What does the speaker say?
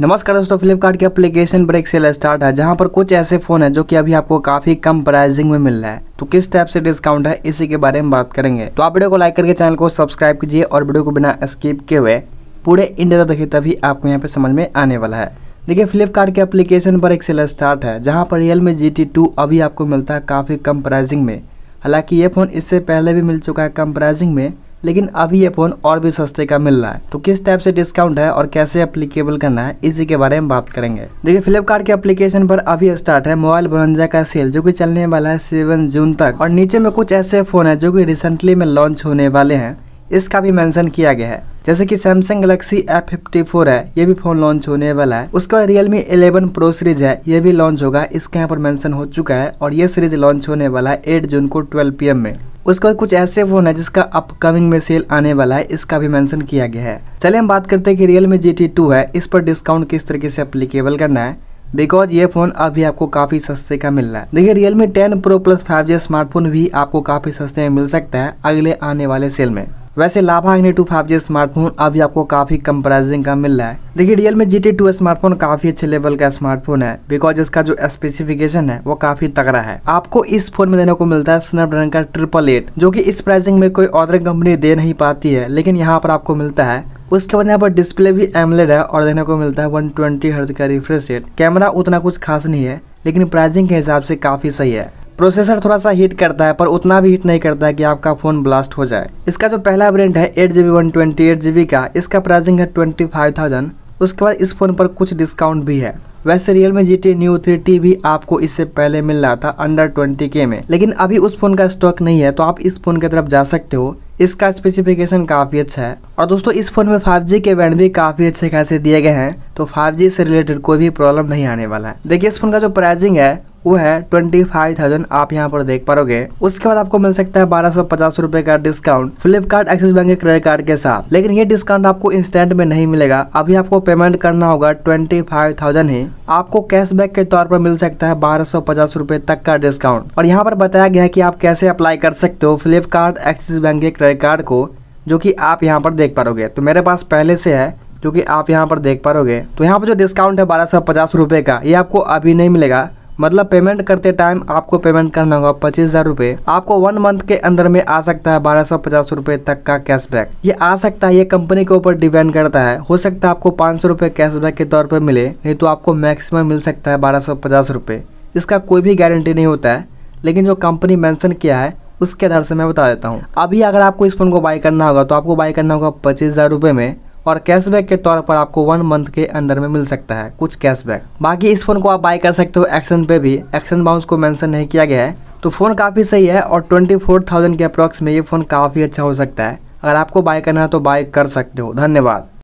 नमस्कार दोस्तों फ्लिपकार्ट के एप्लीकेशन ब्रेक सेल स्टार्ट है जहां पर कुछ ऐसे फ़ोन है जो कि अभी आपको काफ़ी कम प्राइसिंग में मिल रहा है तो किस टाइप से डिस्काउंट है इसी के बारे में बात करेंगे तो आप वीडियो को लाइक करके चैनल को सब्सक्राइब कीजिए और वीडियो को बिना स्किप किए हुए पूरे इंडिया तक देखिए तभी आपको यहाँ पर समझ में आने वाला है देखिए फ्लिपकार्ट के एप्लीकेशन पर एक सेल स्टार्ट है जहाँ पर रियल मी जी अभी आपको मिलता है काफ़ी कम प्राइजिंग में हालाँकि ये फ़ोन इससे पहले भी मिल चुका है कम प्राइजिंग में लेकिन अभी ये फ़ोन और भी सस्ते का मिल रहा है तो किस टाइप से डिस्काउंट है और कैसे अप्लीकेबल करना है इसी के बारे में बात करेंगे देखिए फ्लिपकार्ट के अप्लीकेशन पर अभी स्टार्ट है मोबाइल बनंजा का सेल जो कि चलने वाला है सेवन जून तक और नीचे में कुछ ऐसे फ़ोन है जो कि रिसेंटली में लॉन्च होने वाले हैं इसका भी मेंशन किया गया है जैसे कि Samsung Galaxy F fifty four है ये भी फोन लॉन्च होने वाला है उसका रियलमी इलेवन प्रो सीरीज है ये भी लॉन्च होगा इसका यहाँ पर मेंशन हो चुका है और ये सीरीज लॉन्च होने वाला है एट जून को ट्वेल्व पी में उसके बाद कुछ ऐसे फोन है जिसका अपकमिंग में सेल आने वाला है इसका भी मेंशन किया गया है चले हम बात करते हैं कि Realme G T two है इस पर डिस्काउंट किस तरीके से अप्लीकेबल करना है बिकॉज ये फोन अभी आपको काफी सस्ते का मिल रहा है देखिए Realme 10 pro plus 5G smartphone भी आपको काफी सस्ते में मिल सकता है अगले आने वाले सेल में वैसे लाभा अग्नि टू फाइव जी स्मार्टफोन अभी आपको काफ़ी कम प्राइसिंग का मिल रहा है देखिए real Realme G T to smartphone काफ़ी अच्छे लेवल का स्मार्टफोन है बिकॉज इसका जो स्पेसिफिकेशन है वो काफ़ी तगड़ा है आपको इस फोन में देने को मिलता है स्नैपड्रैगन का ट्रिपल एट जो कि इस प्राइसिंग में कोई और कंपनी दे नहीं पाती है लेकिन यहाँ पर आपको मिलता है उसके बाद यहाँ पर डिस्प्ले भी एमलेड है और देखने को मिलता है वन ट्वेंटी का रिफ्रेश रेट कैमरा उतना कुछ खास नहीं है लेकिन प्राइसिंग के हिसाब से काफ़ी सही है प्रोसेसर थोड़ा सा हीट करता है पर उतना भी हीट नहीं करता है कि आपका फ़ोन ब्लास्ट हो जाए इसका जो पहला वेरियंट है eight G B one twenty eight G B का इसका प्राइसिंग है ट्वेंटी फाइव थाउजेंड उसके बाद इस फ़ोन पर कुछ डिस्काउंट भी है वैसे Realme G T new three T भी आपको इससे पहले मिल रहा था अंडर ट्वेंटी के में लेकिन अभी उस फ़ोन का स्टॉक नहीं है तो आप इस फ़ोन की तरफ जा सकते हो इसका स्पेसिफिकेशन काफ़ी अच्छा है और दोस्तों इस फ़ोन में 5G के बैंड भी काफ़ी अच्छे खासे दिए गए हैं तो 5G से रिलेटेड कोई भी प्रॉब्लम नहीं आने वाला है देखिए इस फ़ोन का जो प्राइसिंग है वो है ट्वेंटी फाइव थाउजेंड आप यहाँ पर देख पाओगे उसके बाद आपको मिल सकता है बारह सौ पचास रूपए का डिस्काउंट फ्लिपकार्ट एक्सिस बैंक के क्रेडिट कार्ड के साथ लेकिन ये डिस्काउंट आपको इंस्टेंट में नहीं मिलेगा अभी आपको पेमेंट करना होगा ट्वेंटी फाइव थाउजेंड ही आपको कैशबैक के तौर पर मिल सकता है बारह सौ पचास रूपए तक का डिस्काउंट और यहाँ पर बताया गया है की आप कैसे अप्लाई कर सकते हो फ्लिपकार्ट एक्सिस बैंक के क्रेडिट कार्ड को जो की आप यहाँ पर देख पाओगे तो मेरे पास पहले से है जो कि आप यहाँ पर देख पाओगे तो यहाँ पर जो डिस्काउंट है बारह सौ पचास रुपये का ये आपको अभी नहीं मिलेगा मतलब पेमेंट करते टाइम आपको पेमेंट करना होगा पच्चीस हजार रुपये आपको वन मंथ के अंदर में आ सकता है बारह सौ पचास रुपये तक का कैशबैक ये आ सकता है ये कंपनी के ऊपर डिपेंड करता है हो सकता है आपको पाँच सौ रुपये कैशबैक के तौर पर मिले नहीं तो आपको मैक्सिमम मिल सकता है बारह सौ पचास रुपये इसका कोई भी गारंटी नहीं होता है लेकिन जो कंपनी मेंशन किया है उसके आधार से मैं बता देता हूँ अभी अगर आपको इस फ़ोन को बाय करना होगा तो आपको बाय करना होगा पच्चीस हज़ार रुपये में और कैशबैक के तौर पर आपको वन मंथ के अंदर में मिल सकता है कुछ कैशबैक बाकी इस फ़ोन को आप बाय कर सकते हो एक्शन पे भी एक्शन बाउंस को मेंशन नहीं किया गया है तो फ़ोन काफ़ी सही है और 24,000 के अप्रॉक्स में ये फ़ोन काफ़ी अच्छा हो सकता है अगर आपको बाय करना है तो बाय कर सकते हो धन्यवाद